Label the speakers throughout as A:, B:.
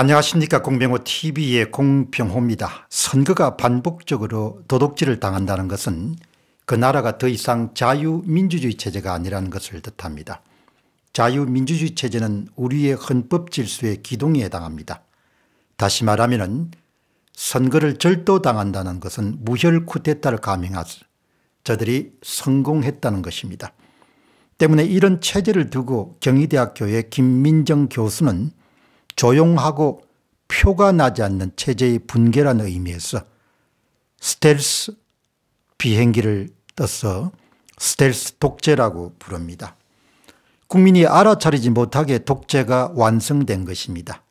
A: 안녕하십니까 공병호TV의 공병호입니다. 선거가 반복적으로 도둑질을 당한다는 것은 그 나라가 더 이상 자유민주주의 체제가 아니라는 것을 뜻합니다. 자유민주주의 체제는 우리의 헌법 질서의 기둥에 해당합니다. 다시 말하면 선거를 절도당한다는 것은 무혈 쿠데타를 감행하서 저들이 성공했다는 것입니다. 때문에 이런 체제를 두고 경희대학교의 김민정 교수는 조용하고 표가 나지 않는 체제의 붕괴라는 의미에서 스텔스 비행기를 떠서 스텔스 독재라고 부릅니다. 국민이 알아차리지 못하게 독재가 완성된 것입니다.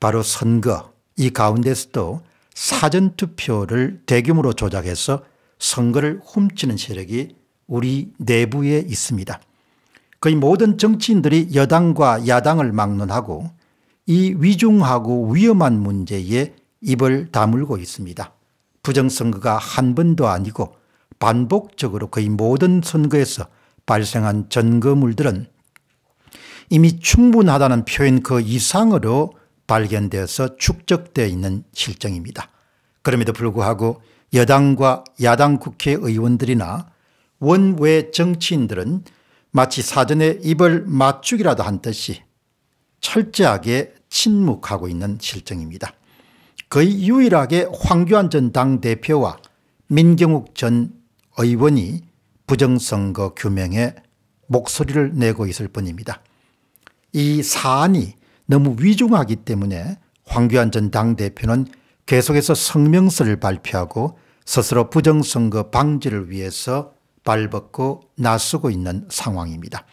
A: 바로 선거 이 가운데서도 사전투표를 대규모로 조작해서 선거를 훔치는 세력이 우리 내부에 있습니다. 거의 모든 정치인들이 여당과 야당을 막론하고 이 위중하고 위험한 문제에 입을 다물고 있습니다. 부정선거가 한 번도 아니고 반복적으로 거의 모든 선거에서 발생한 전거물들은 이미 충분하다는 표현 그 이상으로 발견되어서 축적되어 있는 실정입니다. 그럼에도 불구하고 여당과 야당 국회의원들이나 원외 정치인들은 마치 사전에 입을 맞추기라도 한 듯이 철저하게 침묵하고 있는 실정입니다. 거의 유일하게 황교안 전 당대표와 민경욱 전 의원이 부정선거 규명에 목소리를 내고 있을 뿐입니다. 이 사안이 너무 위중하기 때문에 황교안 전 당대표는 계속해서 성명서를 발표하고 스스로 부정선거 방지를 위해서 발벗고 나서고 있는 상황입니다.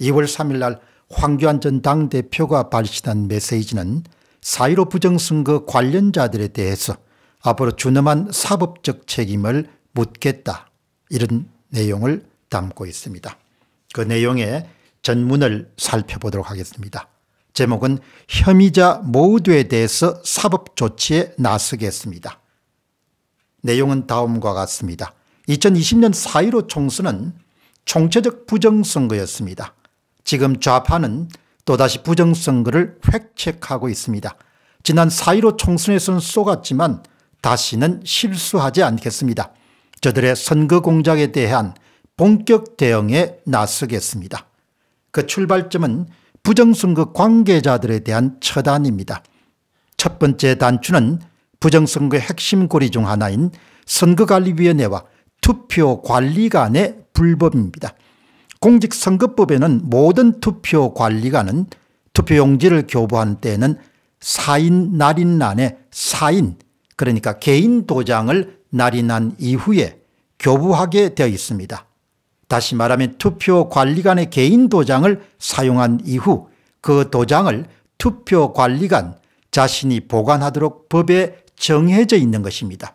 A: 2월 3일 날 황교안 전 당대표가 발신한 메시지는 사1로 부정선거 그 관련자들에 대해서 앞으로 준엄한 사법적 책임을 묻겠다 이런 내용을 담고 있습니다. 그 내용의 전문을 살펴보도록 하겠습니다. 제목은 혐의자 모두에 대해서 사법 조치에 나서겠습니다. 내용은 다음과 같습니다. 2020년 사1로 총선은 총체적 부정선거였습니다. 지금 좌파는 또다시 부정선거를 획책하고 있습니다. 지난 4.15 총선에서는 쏘갔지만 다시는 실수하지 않겠습니다. 저들의 선거 공작에 대한 본격 대응에 나서겠습니다. 그 출발점은 부정선거 관계자들에 대한 처단입니다. 첫 번째 단추는 부정선거의 핵심 고리 중 하나인 선거관리위원회와 투표관리간의 불법입니다. 공직선거법에는 모든 투표 관리관은 투표용지를 교부한 때에는 사인 날인 난에 사인 그러니까 개인 도장을 날인한 이후에 교부하게 되어 있습니다. 다시 말하면 투표 관리관의 개인 도장을 사용한 이후 그 도장을 투표 관리관 자신이 보관하도록 법에 정해져 있는 것입니다.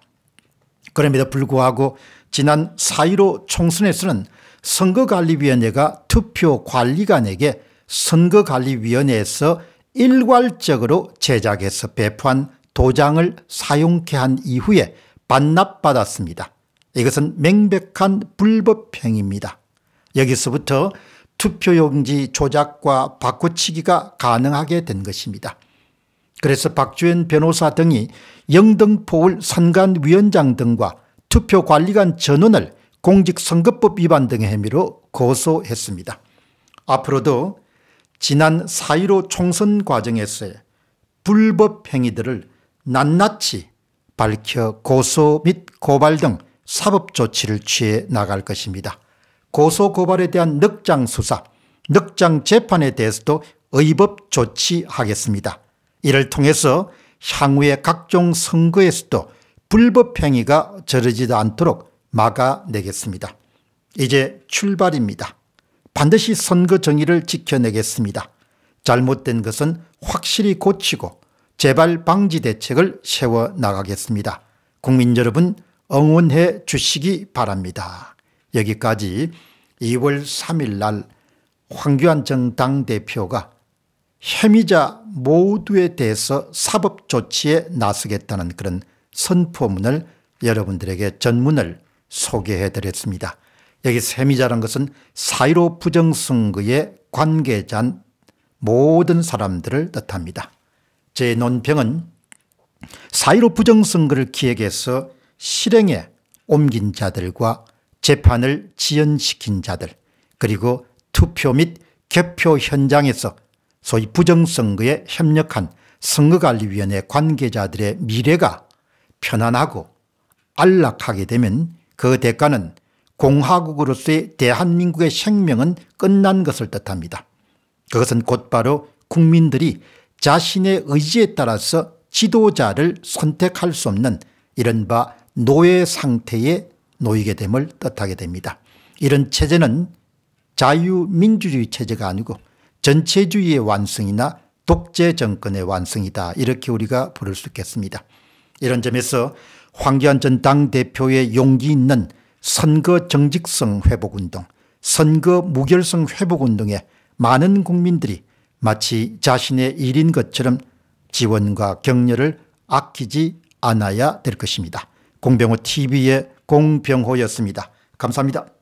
A: 그럼에도 불구하고 지난 4.15 총선에서는 선거관리위원회가 투표관리관에게 선거관리위원회에서 일괄적으로 제작해서 배포한 도장을 사용케 한 이후에 반납받았습니다. 이것은 명백한 불법행위입니다. 여기서부터 투표용지 조작과 바꿔치기가 가능하게 된 것입니다. 그래서 박주현 변호사 등이 영등포울 선관위원장 등과 투표관리관 전원을 공직선거법 위반 등의 혐의로 고소했습니다. 앞으로도 지난 4.15 총선 과정에서의 불법 행위들을 낱낱이 밝혀 고소 및 고발 등 사법 조치를 취해 나갈 것입니다. 고소 고발에 대한 늑장 수사, 늑장 재판에 대해서도 의법 조치하겠습니다. 이를 통해서 향후의 각종 선거에서도 불법 행위가 저르지 않도록 막아내겠습니다. 이제 출발입니다. 반드시 선거 정의를 지켜내겠습니다. 잘못된 것은 확실히 고치고 재발 방지 대책을 세워나가겠습니다. 국민 여러분 응원해 주시기 바랍니다. 여기까지 2월 3일 날 황교안 전 당대표가 혐의자 모두에 대해서 사법 조치에 나서겠다는 그런 선포문을 여러분들에게 전문을 소개해 드렸습니다. 여기 세미자란 것은 사이로 부정선거의 관계자 모든 사람들을 뜻합니다. 제 논평은 사이로 부정선거를 기획해서 실행에 옮긴 자들과 재판을 지연시킨 자들 그리고 투표 및 개표 현장에서 소위 부정선거에 협력한 선거관리위원회 관계자들의 미래가 편안하고 안락하게 되면 그 대가는 공화국으로서의 대한민국의 생명은 끝난 것을 뜻합니다. 그것은 곧바로 국민들이 자신의 의지에 따라서 지도자를 선택할 수 없는 이른바 노예 상태에 놓이게 됨을 뜻하게 됩니다. 이런 체제는 자유민주주의 체제가 아니고 전체주의의 완성이나 독재 정권의 완성이다 이렇게 우리가 부를 수 있겠습니다. 이런 점에서 황교안 전 당대표의 용기 있는 선거 정직성 회복운동 선거 무결성 회복운동에 많은 국민들이 마치 자신의 일인 것처럼 지원과 격려를 아끼지 않아야 될 것입니다. 공병호 TV의 공병호였습니다. 감사합니다.